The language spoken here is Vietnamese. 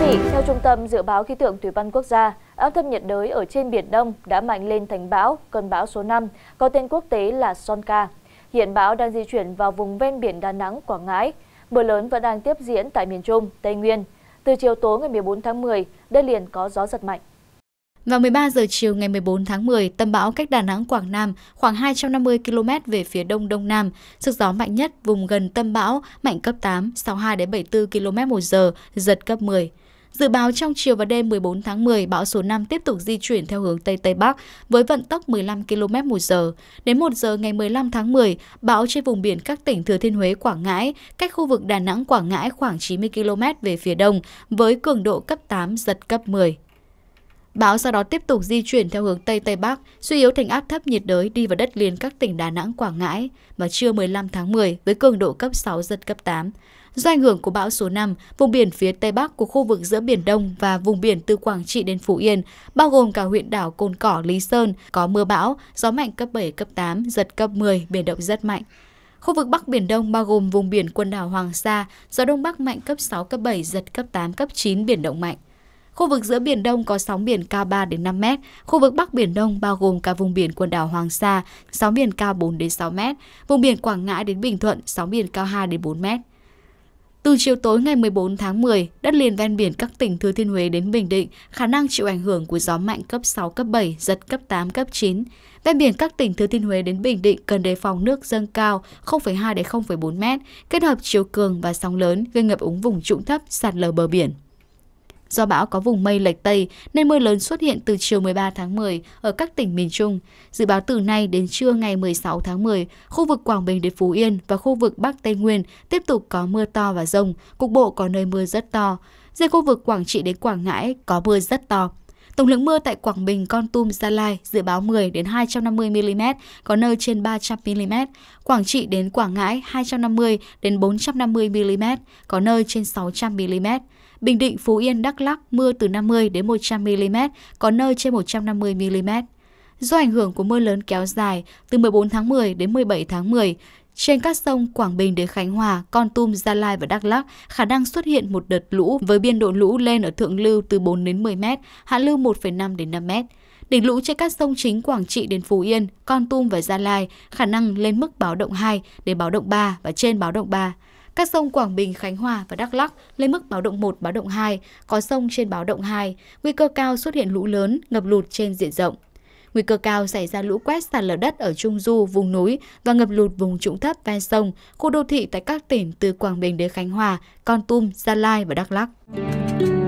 vị, theo Trung tâm Dự báo Khí tượng Thủy văn Quốc gia, áp thấp nhiệt đới ở trên Biển Đông đã mạnh lên thành bão, cơn bão số 5, có tên quốc tế là Sonka. Hiện bão đang di chuyển vào vùng ven biển Đà Nẵng, Quảng Ngãi. Mưa lớn vẫn đang tiếp diễn tại miền Trung, Tây Nguyên. Từ chiều tối ngày 14 tháng 10, đất liền có gió giật mạnh. Vào 13 giờ chiều ngày 14 tháng 10, tâm bão cách Đà Nẵng Quảng Nam khoảng 250 km về phía đông đông nam, sức gió mạnh nhất vùng gần tâm bão mạnh cấp 8, 62 đến 74 km h giật cấp 10. Dự báo trong chiều và đêm 14 tháng 10, bão số 5 tiếp tục di chuyển theo hướng Tây Tây Bắc với vận tốc 15 km một giờ. Đến 1 giờ ngày 15 tháng 10, bão trên vùng biển các tỉnh Thừa Thiên Huế, Quảng Ngãi, cách khu vực Đà Nẵng, Quảng Ngãi khoảng 90 km về phía đông với cường độ cấp 8, giật cấp 10. Bão sau đó tiếp tục di chuyển theo hướng Tây Tây Bắc, suy yếu thành áp thấp nhiệt đới đi vào đất liền các tỉnh Đà Nẵng, Quảng Ngãi vào trưa 15 tháng 10 với cường độ cấp 6 giật cấp 8. Do ảnh hưởng của bão số 5, vùng biển phía Tây Bắc của khu vực giữa Biển Đông và vùng biển từ Quảng Trị đến Phú Yên, bao gồm cả huyện đảo Cồn Cỏ, Lý Sơn, có mưa bão, gió mạnh cấp 7, cấp 8, giật cấp 10, biển động rất mạnh. Khu vực Bắc Biển Đông bao gồm vùng biển quần đảo Hoàng Sa, gió Đông Bắc mạnh cấp 6, cấp 7, giật cấp 8, cấp 9, biển động mạnh. Khu vực giữa Biển Đông có sóng biển cao 3 đến 5 m, khu vực Bắc Biển Đông bao gồm cả vùng biển quần đảo Hoàng Sa, sóng biển cao 4 đến 6 m, vùng biển Quảng Ngãi đến Bình Thuận, sóng biển cao 2 đến 4 m. Từ chiều tối ngày 14 tháng 10, đất liền ven biển các tỉnh Thừa Thiên Huế đến Bình Định khả năng chịu ảnh hưởng của gió mạnh cấp 6, cấp 7, giật cấp 8, cấp 9. Ven biển các tỉnh Thừa Thiên Huế đến Bình Định cần đề phòng nước dâng cao 0,2 đến 0,4 m, kết hợp chiều cường và sóng lớn gây ngập úng vùng trũng thấp, sạt lở bờ biển. Do bão có vùng mây lệch Tây nên mưa lớn xuất hiện từ chiều 13 tháng 10 ở các tỉnh miền Trung. Dự báo từ nay đến trưa ngày 16 tháng 10, khu vực Quảng Bình đến Phú Yên và khu vực Bắc Tây Nguyên tiếp tục có mưa to và rông, cục bộ có nơi mưa rất to. Riêng khu vực Quảng Trị đến Quảng Ngãi có mưa rất to, Tổng lượng mưa tại Quảng Bình, Con Tum, Gia Lai dự báo 10 đến 250 mm, có nơi trên 300 mm. Quảng Trị đến Quảng Ngãi 250 đến 450 mm, có nơi trên 600 mm. Bình Định, Phú Yên, Đắk Lắk mưa từ 50 đến 100 mm, có nơi trên 150 mm. Do ảnh hưởng của mưa lớn kéo dài từ 14 tháng 10 đến 17 tháng 10, trên các sông Quảng Bình đến Khánh Hòa, Con Tum, Gia Lai và Đắk Lắk khả năng xuất hiện một đợt lũ với biên độ lũ lên ở thượng lưu từ 4 đến 10 m, hạ lưu 1,5 đến 5 m. Đỉnh lũ trên các sông chính Quảng Trị đến Phú Yên, Con Tum và Gia Lai khả năng lên mức báo động 2 đến báo động 3 và trên báo động 3. Các sông Quảng Bình, Khánh Hòa và Đắk Lắk lên mức báo động 1, báo động 2, có sông trên báo động 2, nguy cơ cao xuất hiện lũ lớn, ngập lụt trên diện rộng. Nguy cơ cao xảy ra lũ quét sạt lở đất ở Trung Du, vùng núi và ngập lụt vùng trũng thấp ven sông, khu đô thị tại các tỉnh từ Quảng Bình đến Khánh Hòa, Con Tum, Gia Lai và Đắk Lắk.